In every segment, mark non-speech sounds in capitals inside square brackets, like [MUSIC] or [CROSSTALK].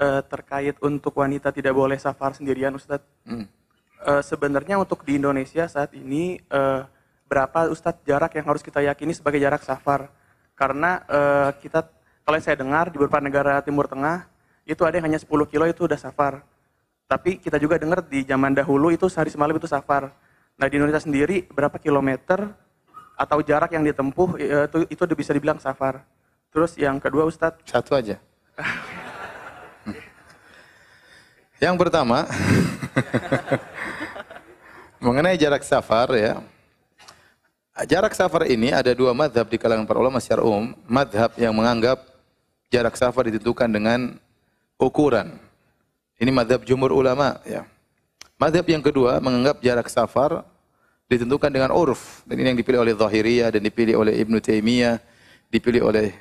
uh, terkait untuk wanita tidak boleh safar sendirian Ustadz. Hmm. Uh, sebenarnya untuk di Indonesia saat ini uh, berapa Ustadz jarak yang harus kita yakini sebagai jarak safar? Karena uh, kita kalau saya dengar di beberapa negara Timur Tengah itu ada yang hanya 10 kilo itu udah safar. Tapi kita juga dengar di zaman dahulu itu sehari semalam itu safar. Nah di Indonesia sendiri berapa kilometer atau jarak yang ditempuh itu itu bisa dibilang safar. Terus yang kedua Ustadz. Satu aja. [LAUGHS] Yang pertama, [LAUGHS] mengenai jarak safar ya. Jarak safar ini ada dua madhab di kalangan para ulama secara umum. Madhab yang menganggap jarak safar ditentukan dengan ukuran. Ini madhab jumur ulama ya. Madhab yang kedua menganggap jarak safar ditentukan dengan uruf. Dan ini yang dipilih oleh Zahiriyah dan dipilih oleh ibnu Taimiyah, dipilih oleh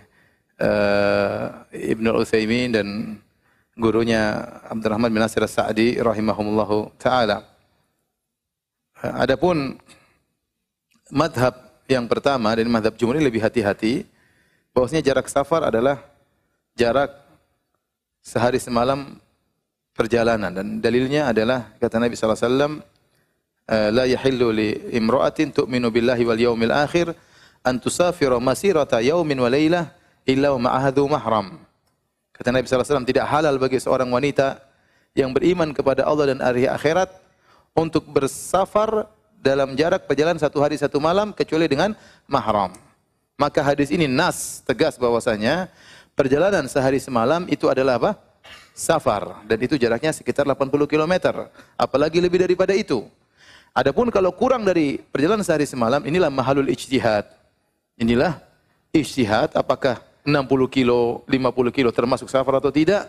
uh, eh, Ibn Utsaimin dan gurunya Abdurrahman bin Nasir Sa'di rahimahumullahu taala. Adapun madhab yang pertama dan madhab jumhur lebih hati-hati bahwasanya jarak safar adalah jarak sehari semalam perjalanan dan dalilnya adalah kata Nabi saw, eh, la yahillu li imra'atin tu'minu billahi wal yaumil akhir an tusafira masirata yaumin wa lailah illa ma'ahadu mahram. Kata Nabi SAW, tidak halal bagi seorang wanita yang beriman kepada Allah dan hari akhirat untuk bersafar dalam jarak perjalanan satu hari satu malam kecuali dengan mahram. Maka hadis ini nas tegas bahwasanya perjalanan sehari semalam itu adalah apa? Safar dan itu jaraknya sekitar 80 km, apalagi lebih daripada itu. Adapun kalau kurang dari perjalanan sehari semalam inilah mahalul ijtihad. Inilah ijtihad apakah 60 kilo, 50 kilo termasuk safar atau tidak?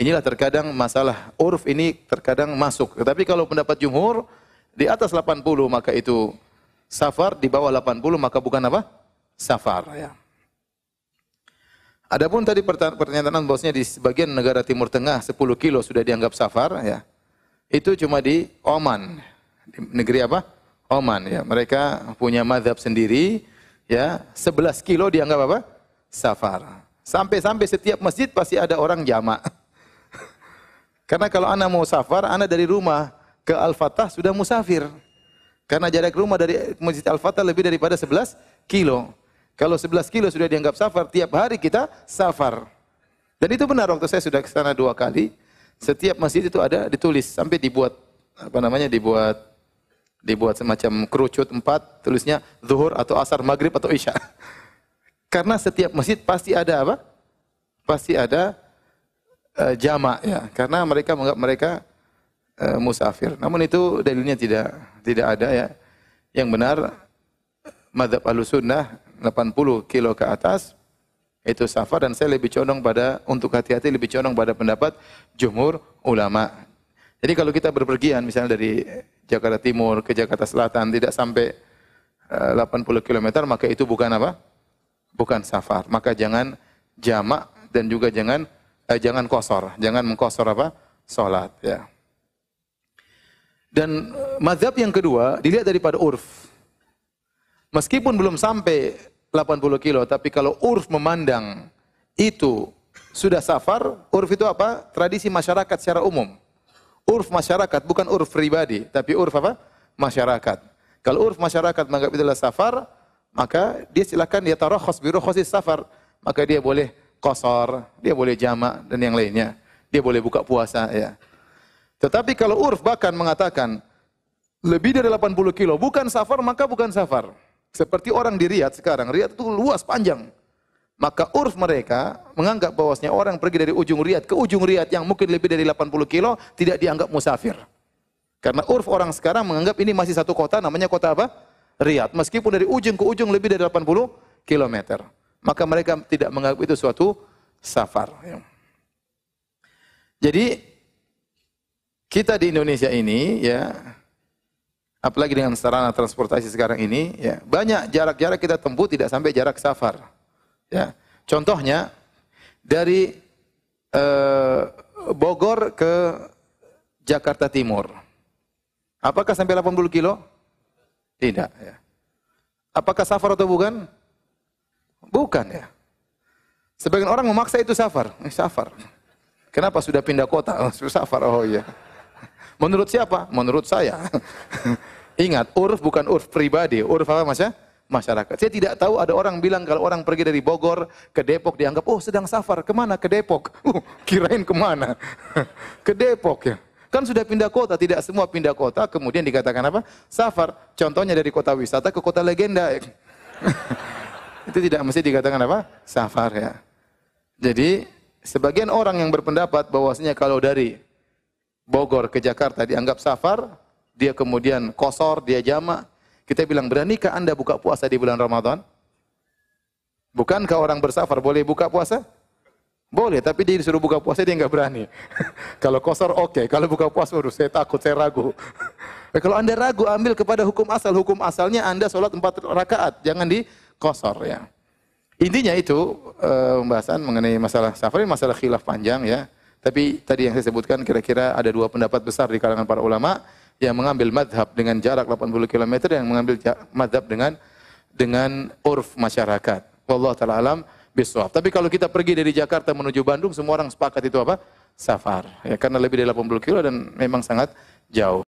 Inilah terkadang masalah urf ini terkadang masuk. Tetapi kalau pendapat jumhur di atas 80 maka itu safar, di bawah 80 maka bukan apa? Safar ya. Adapun tadi pertanyaan bosnya di sebagian negara Timur Tengah 10 kilo sudah dianggap safar ya. Itu cuma di Oman. Di negeri apa? Oman ya. Mereka punya madhab sendiri ya. 11 kilo dianggap apa? safar. Sampai-sampai setiap masjid pasti ada orang jamak. [LAUGHS] Karena kalau anda mau safar, anda dari rumah ke Al-Fatah sudah musafir. Karena jarak rumah dari Masjid Al-Fatah lebih daripada 11 kilo. Kalau 11 kilo sudah dianggap safar, tiap hari kita safar. Dan itu benar waktu saya sudah ke sana dua kali. Setiap masjid itu ada ditulis sampai dibuat apa namanya dibuat dibuat semacam kerucut empat tulisnya zuhur atau asar maghrib atau isya. [LAUGHS] Karena setiap masjid pasti ada apa? Pasti ada e, jamak ya. Karena mereka menganggap mereka e, musafir. Namun itu dalilnya tidak tidak ada ya. Yang benar madhab al-sunnah 80 kilo ke atas itu safar dan saya lebih condong pada untuk hati-hati lebih condong pada pendapat jumhur ulama. Jadi kalau kita berpergian misalnya dari Jakarta Timur ke Jakarta Selatan tidak sampai 80 eh, km maka itu bukan apa? bukan safar. Maka jangan jamak dan juga jangan eh, jangan kosor, jangan mengkosor apa? sholat ya. Dan mazhab yang kedua dilihat daripada urf. Meskipun belum sampai 80 kilo, tapi kalau urf memandang itu sudah safar, urf itu apa? Tradisi masyarakat secara umum. Urf masyarakat bukan urf pribadi, tapi urf apa? Masyarakat. Kalau urf masyarakat menganggap itu adalah safar, maka dia silakan dia taruh khos biru khosis safar. Maka dia boleh kosor, dia boleh jama' dan yang lainnya. Dia boleh buka puasa ya. Tetapi kalau urf bahkan mengatakan lebih dari 80 kilo bukan safar maka bukan safar. Seperti orang di Riyadh sekarang, Riyadh itu luas panjang. Maka urf mereka menganggap bahwasanya orang pergi dari ujung Riyadh ke ujung Riyadh yang mungkin lebih dari 80 kilo tidak dianggap musafir. Karena urf orang sekarang menganggap ini masih satu kota namanya kota apa? Riyadh. Meskipun dari ujung ke ujung lebih dari 80 km. Maka mereka tidak menganggap itu suatu safar. Ya. Jadi kita di Indonesia ini ya apalagi dengan sarana transportasi sekarang ini ya banyak jarak-jarak kita tempuh tidak sampai jarak safar. Ya. Contohnya dari eh, Bogor ke Jakarta Timur. Apakah sampai 80 kilo? Tidak. Ya. Apakah safar atau bukan? Bukan ya. Sebagian orang memaksa itu safar. Eh, safar. Kenapa sudah pindah kota? Oh, safar. Oh iya. Menurut siapa? Menurut saya. [LAUGHS] Ingat, urf bukan urf pribadi. Urf apa mas ya? Masyarakat. Saya tidak tahu ada orang bilang kalau orang pergi dari Bogor ke Depok dianggap, oh sedang safar. Kemana? Ke Depok. Uh, kirain kemana? [LAUGHS] ke Depok ya. Kan sudah pindah kota, tidak semua pindah kota, kemudian dikatakan apa? Safar. Contohnya dari kota wisata ke kota legenda. [LAUGHS] Itu tidak mesti dikatakan apa? Safar ya. Jadi, sebagian orang yang berpendapat bahwasanya kalau dari Bogor ke Jakarta dianggap safar, dia kemudian kosor, dia jama Kita bilang, beranikah Anda buka puasa di bulan Ramadan? Bukankah orang bersafar boleh buka puasa? Boleh, tapi dia disuruh buka puasa dia nggak berani. [LAUGHS] kalau kosor oke, okay. kalau buka puasa harus saya takut, saya ragu. nah, [LAUGHS] kalau anda ragu ambil kepada hukum asal, hukum asalnya anda sholat empat rakaat, jangan di kosor ya. Intinya itu eh, pembahasan mengenai masalah safar masalah khilaf panjang ya. Tapi tadi yang saya sebutkan kira-kira ada dua pendapat besar di kalangan para ulama yang mengambil madhab dengan jarak 80 km yang mengambil madhab dengan dengan urf masyarakat. Wallah taala alam biswaf. Tapi kalau kita pergi dari Jakarta menuju Bandung, semua orang sepakat itu apa? Safar. Ya, karena lebih dari 80 kilo dan memang sangat jauh.